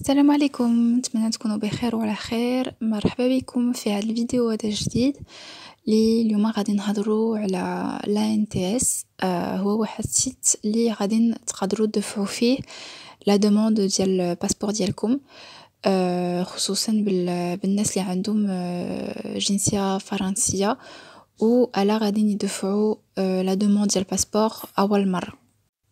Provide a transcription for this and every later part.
السلام عليكم نتمنى تكونوا بخير وعلى خير مرحبا بكم في هذا الفيديو هذا جديد لي اليوم غادي نهضروا على لا ان تي اس آه، هو واحد السيت اللي غادي تقدروا تدفعوا فيه لا دوموند ديال الباسبور ديالكم آه، خصوصا بالناس اللي عندهم آه، جنسيه فرنسيه و الا غادي يدفعوا لا دوموند ديال الباسبور اول مره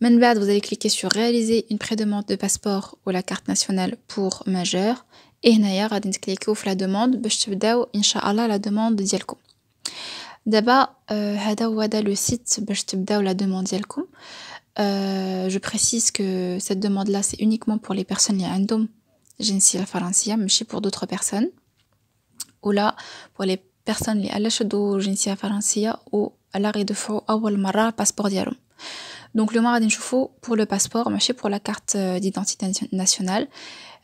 Maintenant, vous allez cliquer sur réaliser une prédemande de passeport ou la carte nationale pour majeur. Et vous غادي cliquer sur « la demande باش تبداو la demande ديالكم. D'abord, هذا هو هذا لو site باش la demande ديالكم. Euh, je précise que cette demande là c'est uniquement pour les personnes qui la جنسية mais Mais pour d'autres personnes. Ou là pour les personnes اللي على شدو جنسية faransiya ou على غيدفعوا اول mara passeport ديالهم. Donc le mot radin chofo pour le passeport, marcher pour la carte euh, d'identité nationale.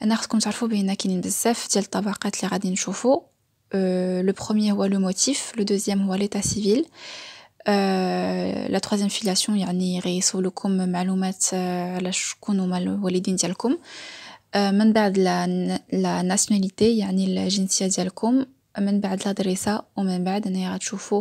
Nars kom chofo beina kinin besef dia l'abar kate le radin chofo. Euh, le premier ou le motif, le deuxième ou l'état civil, euh, la troisième filiation. Il y a ni sur le comme maloumat la choukono mal ou l'état civil. Même après la nationalité, il y a la genciel d'alcum. Même après l'adresse ou même après le radin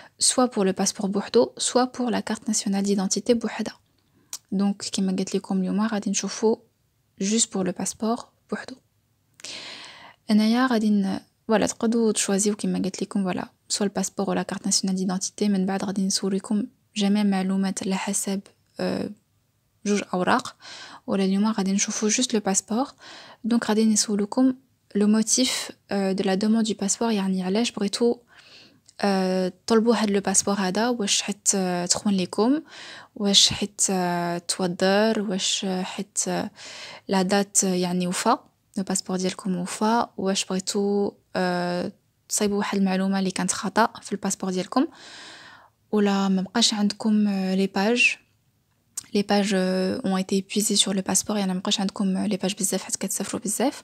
soit pour le passeport Bordeaux, soit pour la carte nationale d'identité Bouhada. Donc, qui m'a gâté comme Lyoma, Radin Choufo, juste pour le passeport Bordeaux. Naya, Radin, voilà, trois d'autres choisies qui soit le passeport ou la carte nationale d'identité, mais bad Radin Sourikum, jamais maloumat la haseb, euh, juge Aurak, ou la Lyoma, Radin Choufo, juste le passeport. Donc, Radin Sourikum, le motif euh, de la demande du passeport, Yarni Alej, pour آه، طلبوا هاد لو باسبور هذا واش حيت آه، تخون ليكم واش حيت آه، توضر واش حيت لا دات يعني وفا لو باسبور ديالكم وفا واش بغيتو تصايبوا واحد المعلومه اللي كانت خطا في الباسبور ديالكم ولا ما بقاش عندكم لي باج لي باج اون ايتي بيزي سور لو باسبور يعني ما بقاش عندكم لي باج بزاف حيت كتسافروا بزاف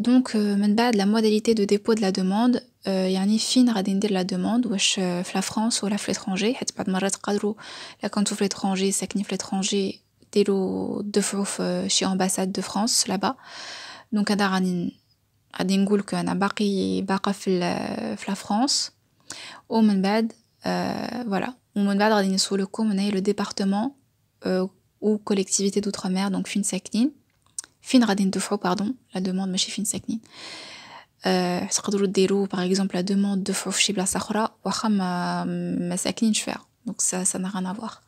Donc, euh, bad, la modalité de dépôt de la demande, il y a une fin de la demande, ou euh, la France ou la l'étranger, et pas de marat kadro, la cantouf l'étranger, sa knif l'étranger, délo de fouf euh, chez ambassade de France, là-bas. Donc, à daranin, à dingoul, qu'un abari, baka euh, la France, ou bad, voilà, mon menbad radine sous le coup, e le département, ou collectivité d'outre-mer, donc fin sa Fin radin d'offre pardon la demande mais chez fin sacnir. C'est qu'au droit par exemple la demande d'offre chez la Sahara ou à hamme sacnir cheffer donc ça ça n'a rien à voir.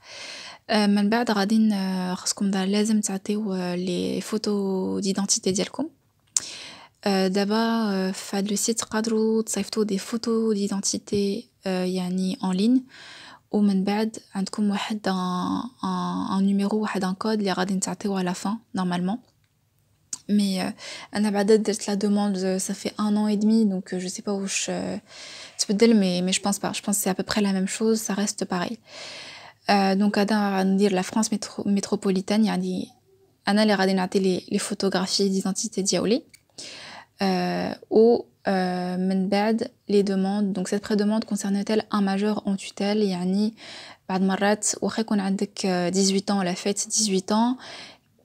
Malgré radin parce qu'on a les emprunter ou les photos d'identité d'alcant. D'abord fait le site qu'au droit de des photos d'identité yani euh, en ligne ou malgré un de coup moitié numéro ou un code les radins s'atteler ou à la fin normalement mais euh, Anna Badad la demande euh, ça fait un an et demi donc euh, je sais pas où je mais mais je pense pas je pense c'est à peu près la même chose ça reste pareil donc à dire la France métropolitaine Anna les اللي les les photographies d'identité فوتوغرافي ou les demandes donc cette pré-demande concernait-elle un majeur en tutelle yani بعد aurait qu'on a عندك 18 ans la fête 18 ans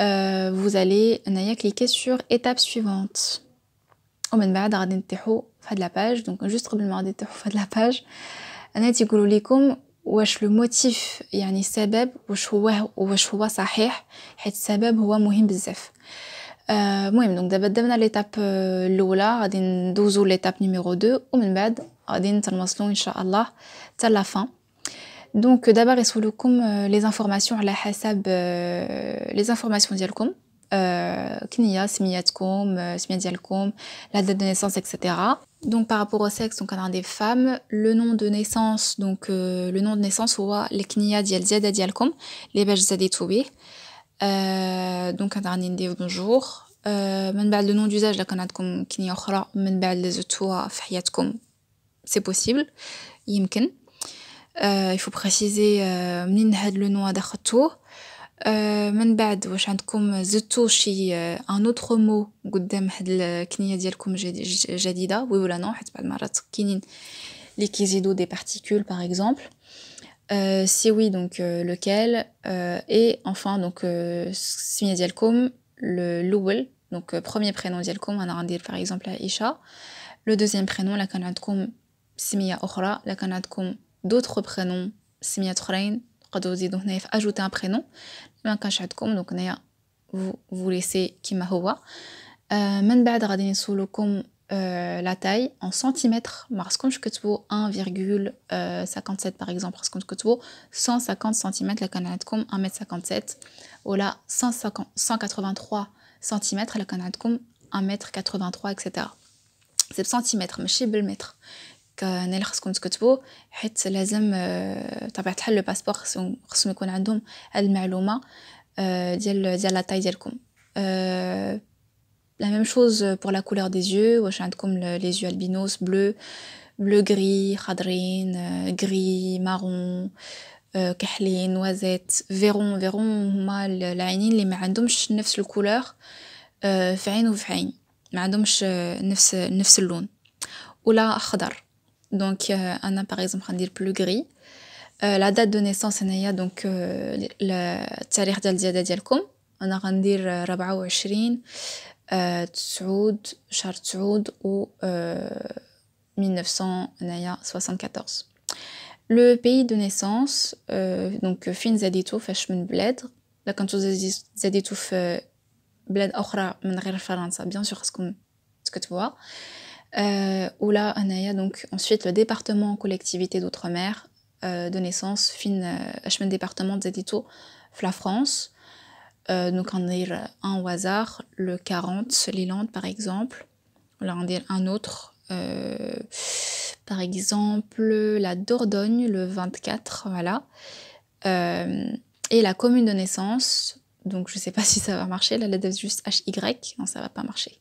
Euh, vous allez naya cliquer sur étape suivante. Au même bas, dans le tuto, fin de la page, donc juste complètement dans le tuto, fin de la page. Un petit gouloulikum, ou est-ce le motif, y a un sabab, ou est-ce ou est-ce quoi ça hier, cet sabab, ou est-ce mohim bzef. Euh, Moi, donc d'abord, d'abord, l'étape euh, l'oula, dans douze ou l'étape numéro deux. Au même bas, dans le maslon, inshaAllah, c'est la fin. Donc euh, d'abord, il faut que les informations à la hasab, euh, les informations d'ielkom, euh, kniya, smiyatkom, smiyadielkom, la date de naissance, etc. Donc par rapport au sexe, donc on a des femmes, le nom de naissance, donc le nom de naissance, on voit les kniya dielzad dielkom, les bajzad etoubi. Donc on a un indé bonjour. Même le nom d'usage, la on a comme le nom même bas les autres c'est possible, yimkin. Euh, il faut préciser euh, منين هاد لو نوا دخلتوه من بعد واش عندكم زدتو شي ان اوتر مو قدام هاد الكنيه ديالكم جديده وي ولا نو حيت بعض المرات كاينين لي كيزيدو دي بارتيكول Euh, si oui, donc euh, lequel Et enfin, donc, le Louel, donc premier prénom on a rendu par exemple à Le deuxième prénom, la Kanadcom la d'autres prénoms a donc تقدروا تزيدوا هنايا في un prénom un ما donc vous دونك vous laissez ليسي m'a هو آه من بعد غادي Euh, la taille en centimètres. vous Kutbo 1,57 par exemple. vous Kutbo 150 cm. La Kanadkom 1,57 m 57 là 183 cm. La Kanadkom 1m83, etc. C'est centimètres, mais chez le mètre. كان اللي خصكم تكتبوا حيت لازم آه، طبيعه الحال لو باسبور خصهم يكون عندهم هاد المعلومه آه، ديال ديال لا ديالكم آه، لا ميم شوز بور لا كولور دي زيو واش عندكم لي زيو البينوس بلو بلو غري خضرين غري مارون كحلين نوازيت فيرون فيرون هما العينين اللي ما عندهمش نفس الكولور في عين وفي عين ما عندهمش نفس نفس اللون ولا اخضر Donc, euh, Anna, par exemple, on dit plus gris. Euh, la date de naissance, c'est donc le tarikh de la dialcom. On a rendu 24, 9, char 9 ou 1974. Euh, le pays de naissance, donc fin Zaditou, fash ben bled. Là, quand vous fait bled, autre, من غير bien sûr, ce que tu vois. Euh, là Anaya, donc ensuite le département collectivité d'outre-mer euh, de naissance, fin euh, département de Zedito, la France. Euh, donc on dire euh, un au hasard, le 40, l'Ilande par exemple. on a un autre, par exemple la Dordogne, le 24, voilà. et la commune de naissance, donc je ne sais pas si ça va marcher, là la lettre juste HY, non ça va pas marcher.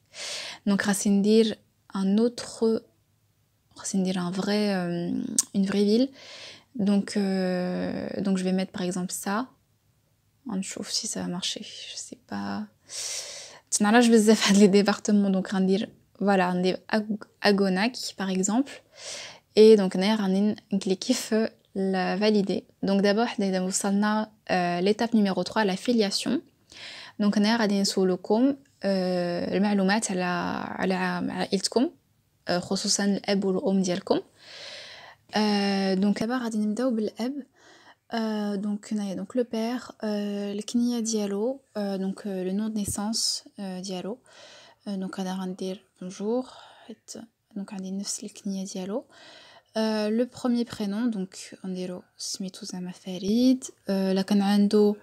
Donc Racine un autre, oh, c'est un vrai, euh, une vraie ville. Donc, euh, donc je vais mettre par exemple ça. On chauffe si ça va marcher. Je sais pas. Là, je vais faire les départements. Donc, voilà, un Agonac par exemple. Et donc, on cliquer euh, la valider. Donc, d'abord, nous avons l'étape numéro 3, la filiation. دونك هنا غادي نسولكم آه، المعلومات على على عائلتكم آه، خصوصا الاب والام ديالكم آه، دونك دابا غادي نبداو بالاب دونك هنايا دونك لو بير الكنيه ديالو دونك لو نو نيسانس ديالو دونك انا غندير بونجور حيت دونك عندي نفس الكنيه ديالو Euh, le premier prénom, donc Andero Smithuzama Farid, euh, la Kanando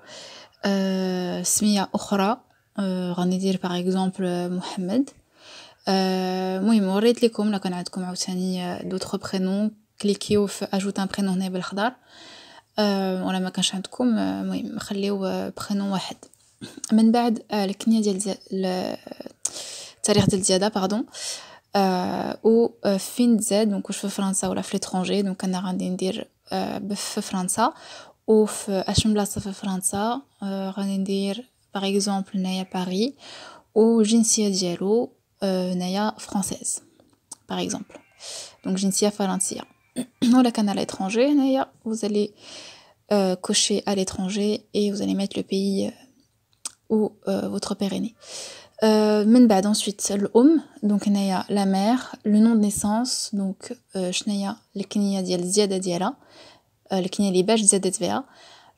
euh, Smiya Okhra, Ranedir par exemple Mohamed. Moi, je vais vous montrer que vous avez aussi d'autres prénom Cliquez ou ajoute un prénom Nebel Khadar. On a maquillé un prénom, moi, je vais vous montrer un prénom Wahed. Mais après, le Kniya Tariq Diada, pardon ou euh, au euh, de fin z donc au chef français ou la flèche donc on a rien dire euh, français ou à chaque au cheveu français dire par exemple naya paris ou ginsia diallo euh, naya française par exemple donc ginsia valencia Dans la canal étranger naya vous allez cocher à l'étranger et vous allez mettre le pays où votre père est né euh, bad, ensuite le home, donc Naya, la mère, le nom de naissance, donc euh, Shnaya, le Kenya Diel Ziad Adiala, euh, le Kenya Libaj Ziad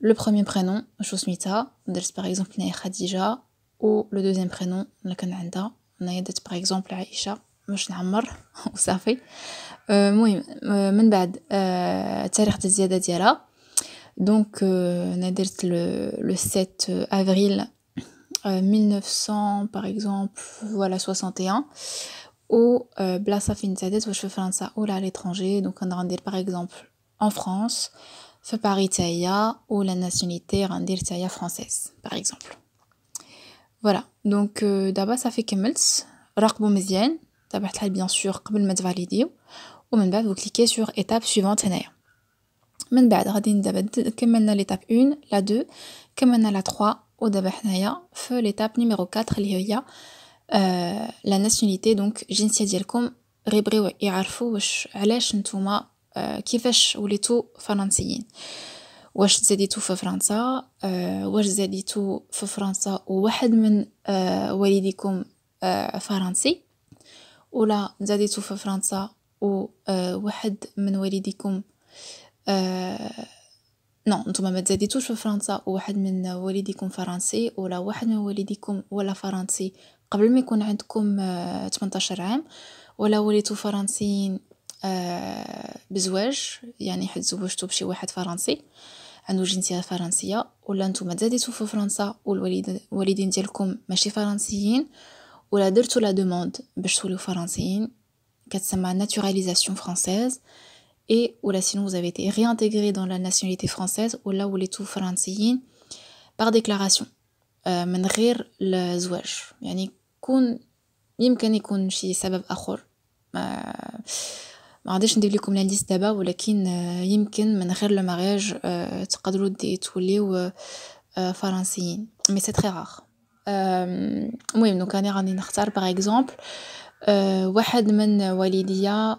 le premier prénom, Shosmita, d'elles par exemple Naya Khadija, ou le deuxième prénom, la Kananda, Naya par exemple Aisha, Moshna Ammar, ou Safi. Moui, euh, Menbad, Tarek Ziad Adiala, donc le le 7 avril 1900 euh, par exemple, voilà 61 au بلاصة فين نتعدت واش في فرنسا ولا l'étranger donc on ندير par exemple en France في Paris ou la nationalité غندير تاعيا française par exemple voilà donc euh, d'abord ça fait كملت راقبوا مزيان تبعت الحال bien sûr قبل ما تفاليديو ou بعد vous cliquez sur étape suivante هنايا من بعد غادي دابا كملنا l'étape 1 la 2 كملنا la 3 ودابا حنايا في ليتاب نيميرو 4 اللي هي لا ناسيونيتي دونك الجنسيه ديالكم غيبغيو يعرفوا واش علاش نتوما كيفاش وليتو فرنسيين واش تزاديتو في فرنسا واش زاديتو في فرنسا وواحد من والديكم فرنسي ولا زاديتو في فرنسا وواحد من والديكم نو نتوما ما تزاديتوش في فرنسا وواحد من والديكم فرنسي ولا واحد من والديكم ولا فرنسي قبل ما يكون عندكم 18 آه، عام ولا وليتو فرنسيين آه، بزواج يعني حد زوجتو بشي واحد فرنسي عنده جنسيه فرنسيه ولا نتوما تزاديتو في فرنسا والوالدين ديالكم ماشي فرنسيين ولا درتو لا دوموند باش توليو فرنسيين كتسمى ناتوراليزاسيون فرانسيز et ou là sinon vous avez été réintégré dans la nationalité française ou là où les tout français par déclaration من غير الزواج يعني يكون يمكن يكون شي سبب اخر ما ما غاديش ندير لكم لا دابا ولكن يمكن من غير لو مارياج تقدروا توليو فرنسيين مي سي تري رار المهم دونك انا غادي نختار باغ اكزومبل واحد من والديا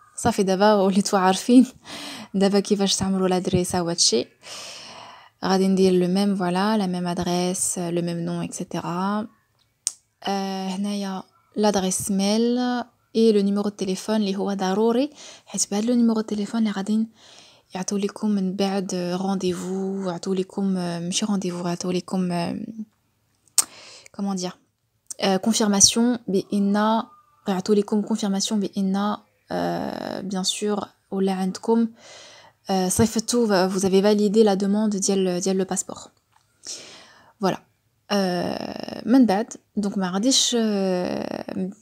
ça fait d'abord les toi d'abord va l'adresse le même voilà la même adresse le même nom etc. a l'adresse mail et le numéro de téléphone, les deux le numéro de téléphone, radin, y a tous les rendez-vous, y tous les comme, rendez-vous, y tous les comment dire, confirmation, mais tous les confirmation, mais euh, bien sûr, euh, euh, vous avez validé la demande d'yel le passeport. Voilà. Euh, bad. Donc, ma euh,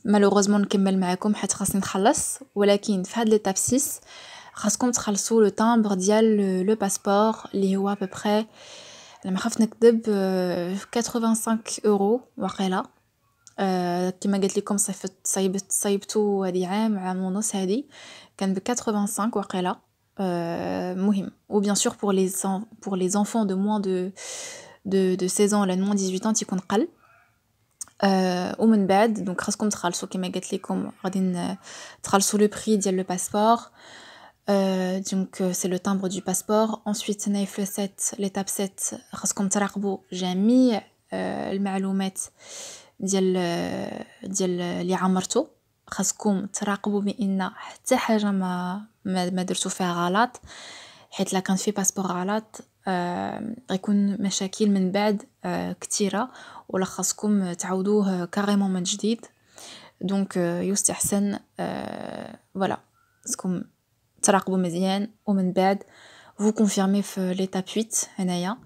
malheureusement, je ne vais pas vous faire un travail. Ou la kin, faites l'étape 6. Rascontre le timbre d'yel le passeport. qui est à peu près. La mafnek deb 85 euros. Ou euh, كما قلت لكم صيفت صيبت صيبتو هادي عام عام ونص هادي كان ب 85 وقيلا مهم ou bien sûr pour les لي انفون دو de دو دو دو 16 ans ولا موان 18 ans تيكون قل Euh, bad donc raskom tralso qui m'a gâté les com radin euh, tralso le prix dial le passeport euh, donc c'est le timbre du passeport ensuite naif le 7 l'étape 7 raskom tralbo j'ai mis euh, le malomètre ديال ديال اللي عمرتو خاصكم تراقبوا بان حتى حاجه ما ما, درتو فيها غلط حيت لا كان في باسبور غلط آه غيكون مشاكل من بعد آه كثيره ولا خاصكم تعاودوه كاريمون من جديد دونك آه يستحسن فوالا آه، خاصكم تراقبوا مزيان ومن بعد فو كونفيرمي في ليتاب 8 هنايا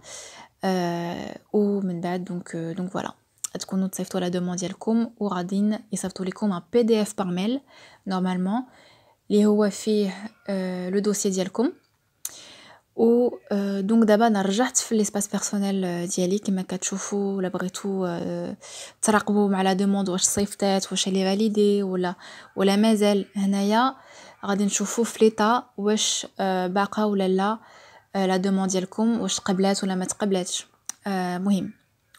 آه، ومن بعد دونك آه، دونك فوالا تكونوا تصيفطوا لا دوموند ديالكم وغادي يصيفطوا لكم ان بي دي اف بار ميل نورمالمون اللي هو فيه لو دوسي ديالكم و دونك دابا انا رجعت في ليسباس بيرسونيل ديالي كما كتشوفوا الا بغيتو تراقبوا مع لا دوموند واش صيفطات واش لي فاليدي ولا ولا مازال هنايا غادي نشوفوا في ليطا واش باقا ولا لا لا دوموند ديالكم واش تقبلات ولا ما تقبلاتش مهم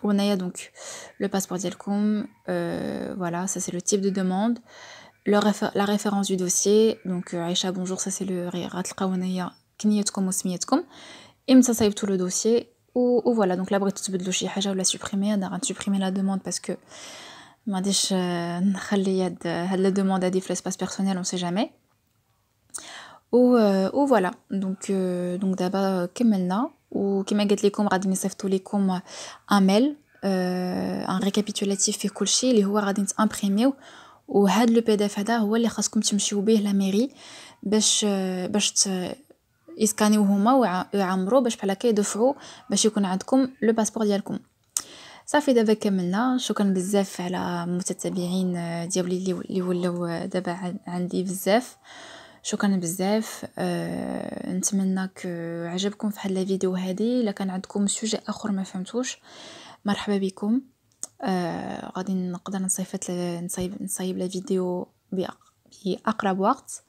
On a donc le passeport d'Elcom, euh, voilà, ça c'est le type de demande. la référence du dossier, donc euh, Aïcha, bonjour, ça c'est le et ça ça tout le dossier ou, ou voilà donc là بغيت تبدلوا شي حاجه la supprimer on supprimer la demande parce que m'a غاديش نخلي هاد la demande à des l'espace personnel on sait jamais ou, euh, ou voilà donc euh, donc d'abord Kemelna وكما قلت لكم غادي نصيفطوا لكم ايميل ان ريكابيتولاتيف في كل شيء اللي هو غادي نتامبريميو وهذا لو بي دي اف هذا هو اللي خاصكم تمشيو به لا ميري باش آه، باش يسكانيو هما ويعمرو باش بحال هكا يدفعوا باش يكون عندكم لو باسبور ديالكم صافي دابا كملنا شكرا بزاف على المتتبعين آه، ديالي اللي ولاو آه، دابا عندي بزاف شكرا بزاف أه نتمنى عجبكم في هاد الفيديو هذه الا كان عندكم سوجي اخر ما فهمتوش مرحبا بكم أه غادي نقدر نصيفط نصايب نصايب لا فيديو باقرب وقت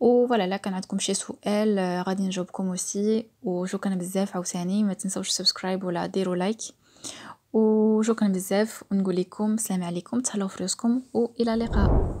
و فوالا لا كان عندكم شي سؤال آه، غادي نجاوبكم اوسي وشكرا بزاف عاوتاني ما تنساوش سبسكرايب ولا ديروا لايك وشكرا بزاف ونقول لكم السلام عليكم تهلاو في راسكم والى اللقاء